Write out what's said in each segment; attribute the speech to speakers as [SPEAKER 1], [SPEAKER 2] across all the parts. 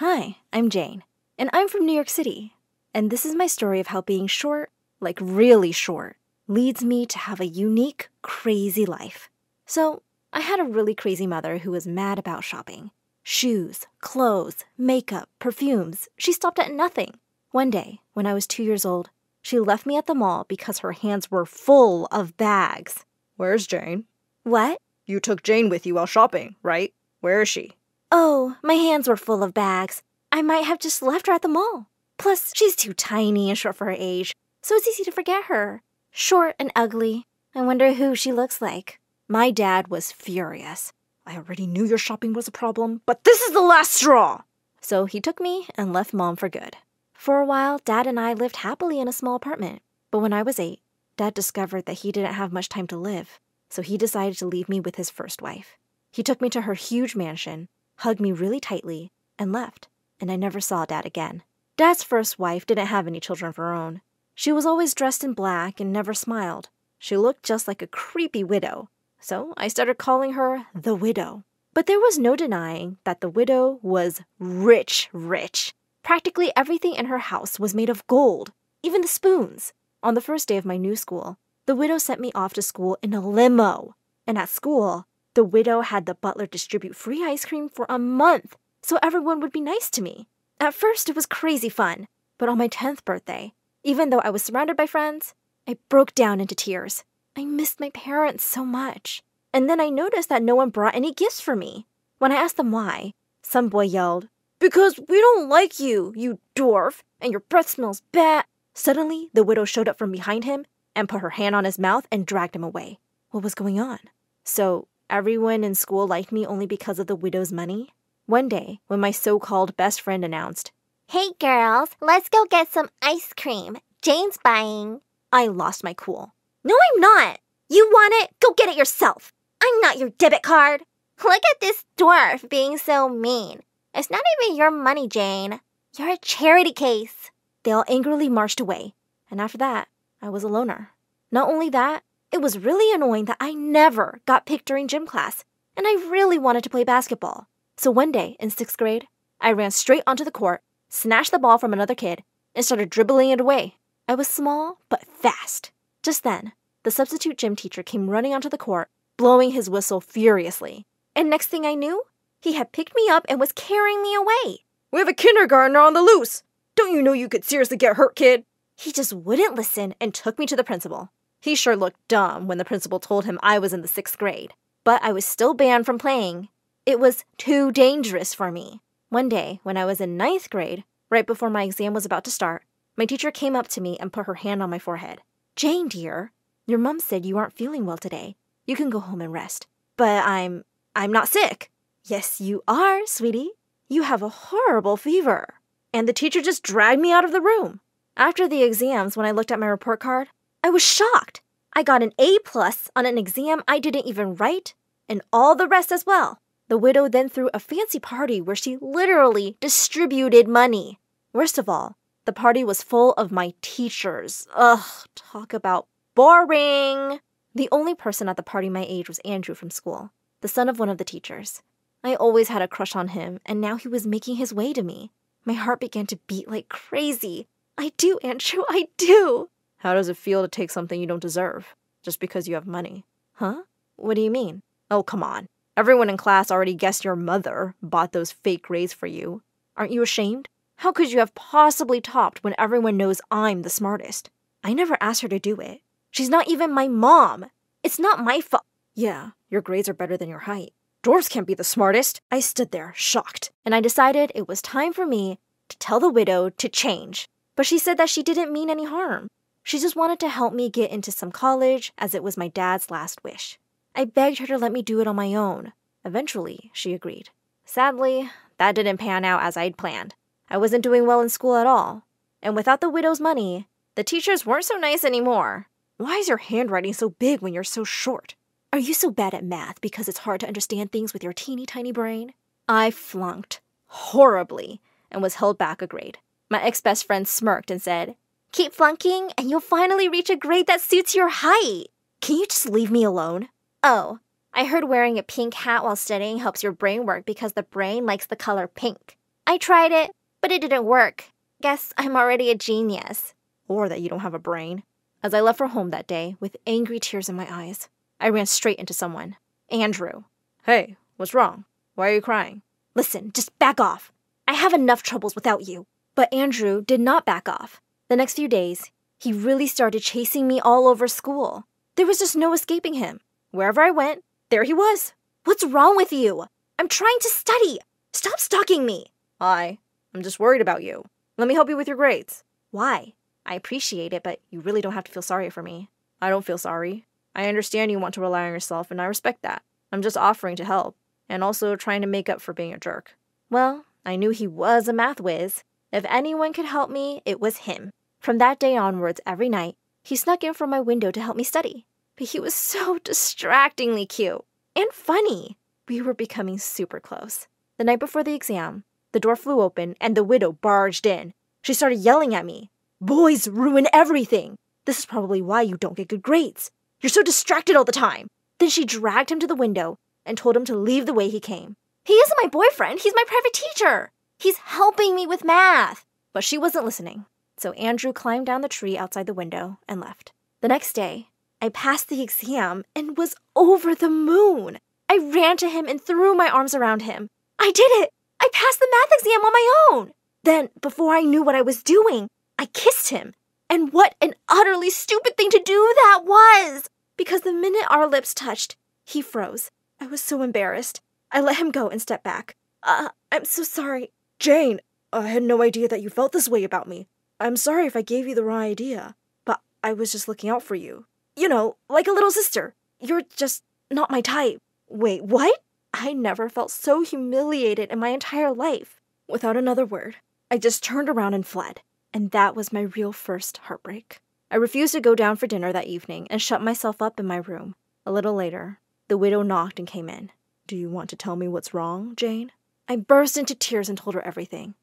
[SPEAKER 1] Hi, I'm Jane, and I'm from New York City. And this is my story of how being short, like really short, leads me to have a unique, crazy life. So, I had a really crazy mother who was mad about shopping shoes, clothes, makeup, perfumes. She stopped at nothing. One day, when I was two years old, she left me at the mall because her hands were full of bags. Where's Jane? What? You took Jane with you while shopping, right? Where is she? Oh, my hands were full of bags. I might have just left her at the mall. Plus, she's too tiny and short for her age, so it's easy to forget her. Short and ugly. I wonder who she looks like. My dad was furious. I already knew your shopping was a problem, but this is the last straw! So he took me and left mom for good. For a while, dad and I lived happily in a small apartment. But when I was eight, dad discovered that he didn't have much time to live, so he decided to leave me with his first wife. He took me to her huge mansion, hugged me really tightly, and left, and I never saw Dad again. Dad's first wife didn't have any children of her own. She was always dressed in black and never smiled. She looked just like a creepy widow, so I started calling her the widow. But there was no denying that the widow was rich, rich. Practically everything in her house was made of gold, even the spoons. On the first day of my new school, the widow sent me off to school in a limo. And at school, the widow had the butler distribute free ice cream for a month so everyone would be nice to me. At first, it was crazy fun, but on my 10th birthday, even though I was surrounded by friends, I broke down into tears. I missed my parents so much. And then I noticed that no one brought any gifts for me. When I asked them why, some boy yelled, Because we don't like you, you dwarf, and your breath smells bad. Suddenly, the widow showed up from behind him and put her hand on his mouth and dragged him away. What was going on? So, everyone in school liked me only because of the widow's money? One day, when my so called best friend announced, Hey girls, let's go get some ice cream. Jane's buying. I lost my cool. No, I'm not. You want it? Go get it yourself. I'm not your debit card. Look at this dwarf being so mean. It's not even your money, Jane. You're a charity case. They all angrily marched away, and after that, I was a loner. Not only that, it was really annoying that I never got picked during gym class, and I really wanted to play basketball. So one day in sixth grade, I ran straight onto the court, snatched the ball from another kid, and started dribbling it away. I was small but fast. Just then, the substitute gym teacher came running onto the court, blowing his whistle furiously. And next thing I knew, he had picked me up and was carrying me away. We have a kindergartner on the loose. Don't you know you could seriously get hurt, kid? He just wouldn't listen and took me to the principal. He sure looked dumb when the principal told him I was in the sixth grade, but I was still banned from playing. It was too dangerous for me. One day, when I was in ninth grade, right before my exam was about to start, my teacher came up to me and put her hand on my forehead. Jane, dear, your mom said you aren't feeling well today. You can go home and rest. But I'm. I'm not sick. Yes, you are, sweetie. You have a horrible fever. And the teacher just dragged me out of the room. After the exams, when I looked at my report card, I was shocked. I got an A plus on an exam I didn't even write, and all the rest as well. The widow then threw a fancy party where she literally distributed money. Worst of all, the party was full of my teachers. Ugh, talk about boring. The only person at the party my age was Andrew from school, the son of one of the teachers. I always had a crush on him, and now he was making his way to me. My heart began to beat like crazy. I do, Andrew, I do. How does it feel to take something you don't deserve just because you have money? Huh? What do you mean? Oh, come on. Everyone in class already guessed your mother bought those fake grades for you. Aren't you ashamed? How could you have possibly topped when everyone knows I'm the smartest? I never asked her to do it. She's not even my mom. It's not my fault. Yeah, your grades are better than your height. Dwarfs can't be the smartest. I stood there, shocked, and I decided it was time for me to tell the widow to change. But she said that she didn't mean any harm. She just wanted to help me get into some college, as it was my dad's last wish. I begged her to let me do it on my own. Eventually, she agreed. Sadly, that didn't pan out as I'd planned. I wasn't doing well in school at all. And without the widow's money, the teachers weren't so nice anymore. Why is your handwriting so big when you're so short? Are you so bad at math because it's hard to understand things with your teeny tiny brain? I flunked horribly and was held back a grade. My ex best friend smirked and said, Keep flunking, and you'll finally reach a grade that suits your height. Can you just leave me alone? Oh, I heard wearing a pink hat while studying helps your brain work because the brain likes the color pink. I tried it, but it didn't work. Guess I'm already a genius. Or that you don't have a brain. As I left for home that day, with angry tears in my eyes, I ran straight into someone Andrew. Hey, what's wrong? Why are you crying? Listen, just back off. I have enough troubles without you. But Andrew did not back off. The next few days, he really started chasing me all over school. There was just no escaping him. Wherever I went, there he was. What's wrong with you? I'm trying to study. Stop stalking me. I, I'm just worried about you. Let me help you with your grades. Why? I appreciate it, but you really don't have to feel sorry for me. I don't feel sorry. I understand you want to rely on yourself, and I respect that. I'm just offering to help, and also trying to make up for being a jerk. Well, I knew he was a math whiz. If anyone could help me, it was him. From that day onwards, every night, he snuck in from my window to help me study. But he was so distractingly cute and funny. We were becoming super close. The night before the exam, the door flew open and the widow barged in. She started yelling at me Boys ruin everything! This is probably why you don't get good grades. You're so distracted all the time. Then she dragged him to the window and told him to leave the way he came. He isn't my boyfriend, he's my private teacher. He's helping me with math. But she wasn't listening so Andrew climbed down the tree outside the window and left. The next day, I passed the exam and was over the moon. I ran to him and threw my arms around him. I did it! I passed the math exam on my own! Then, before I knew what I was doing, I kissed him. And what an utterly stupid thing to do that was! Because the minute our lips touched, he froze. I was so embarrassed. I let him go and stepped back. Uh, I'm so sorry. Jane, I had no idea that you felt this way about me. I'm sorry if I gave you the wrong idea, but I was just looking out for you. You know, like a little sister. You're just not my type. Wait, what? I never felt so humiliated in my entire life. Without another word, I just turned around and fled. And that was my real first heartbreak. I refused to go down for dinner that evening and shut myself up in my room. A little later, the widow knocked and came in. Do you want to tell me what's wrong, Jane? I burst into tears and told her everything.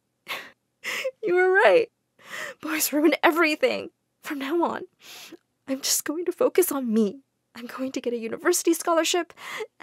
[SPEAKER 1] you were right. Boys ruin everything. From now on, I'm just going to focus on me. I'm going to get a university scholarship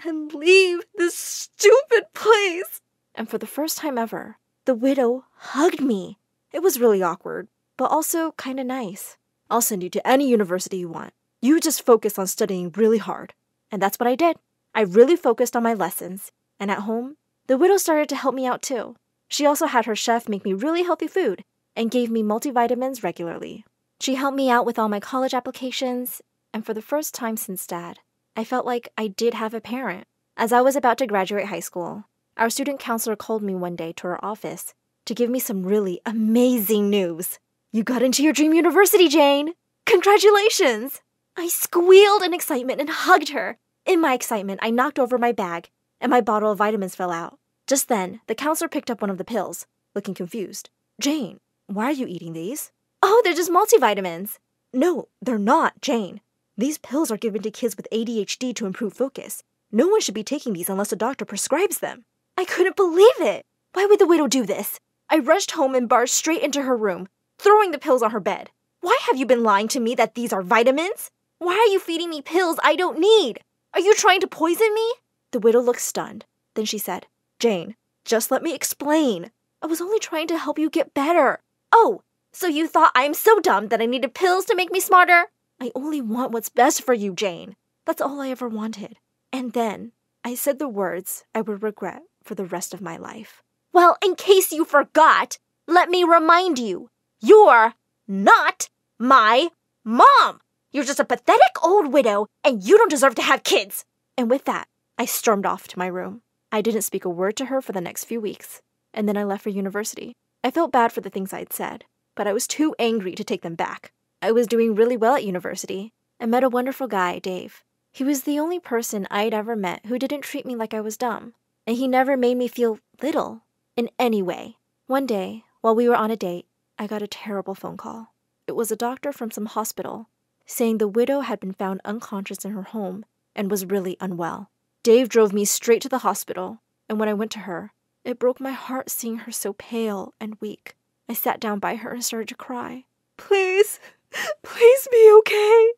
[SPEAKER 1] and leave this stupid place. And for the first time ever, the widow hugged me. It was really awkward, but also kind of nice. I'll send you to any university you want. You just focus on studying really hard. And that's what I did. I really focused on my lessons. And at home, the widow started to help me out too. She also had her chef make me really healthy food and gave me multivitamins regularly. She helped me out with all my college applications, and for the first time since dad, I felt like I did have a parent. As I was about to graduate high school, our student counselor called me one day to her office to give me some really amazing news. You got into your dream university, Jane! Congratulations! I squealed in excitement and hugged her. In my excitement, I knocked over my bag and my bottle of vitamins fell out. Just then, the counselor picked up one of the pills, looking confused. Jane, why are you eating these? Oh, they're just multivitamins. No, they're not, Jane. These pills are given to kids with ADHD to improve focus. No one should be taking these unless a doctor prescribes them. I couldn't believe it. Why would the widow do this? I rushed home and barged straight into her room, throwing the pills on her bed. Why have you been lying to me that these are vitamins? Why are you feeding me pills I don't need? Are you trying to poison me? The widow looked stunned. Then she said, Jane, just let me explain. I was only trying to help you get better. Oh, so you thought I'm so dumb that I needed pills to make me smarter? I only want what's best for you, Jane. That's all I ever wanted. And then I said the words I would regret for the rest of my life. Well, in case you forgot, let me remind you you're not my mom. You're just a pathetic old widow, and you don't deserve to have kids. And with that, I stormed off to my room. I didn't speak a word to her for the next few weeks, and then I left for university. I felt bad for the things I'd said, but I was too angry to take them back. I was doing really well at university I met a wonderful guy, Dave. He was the only person I'd ever met who didn't treat me like I was dumb, and he never made me feel little in any way. One day, while we were on a date, I got a terrible phone call. It was a doctor from some hospital saying the widow had been found unconscious in her home and was really unwell. Dave drove me straight to the hospital, and when I went to her, it broke my heart seeing her so pale and weak. I sat down by her and started to cry. Please, please be okay.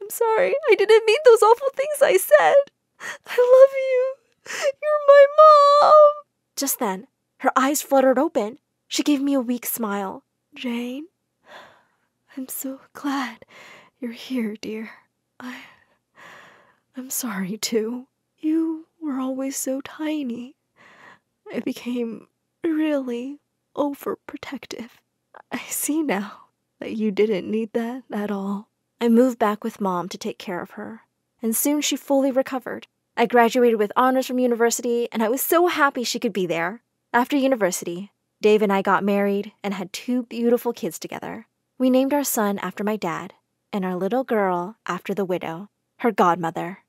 [SPEAKER 1] I'm sorry. I didn't mean those awful things I said. I love you. You're my mom. Just then, her eyes fluttered open. She gave me a weak smile. Jane, I'm so glad you're here, dear. I I'm sorry too. You were always so tiny. I became really overprotective. I see now that you didn't need that at all. I moved back with mom to take care of her, and soon she fully recovered. I graduated with honors from university, and I was so happy she could be there. After university, Dave and I got married and had two beautiful kids together. We named our son after my dad, and our little girl after the widow, her godmother.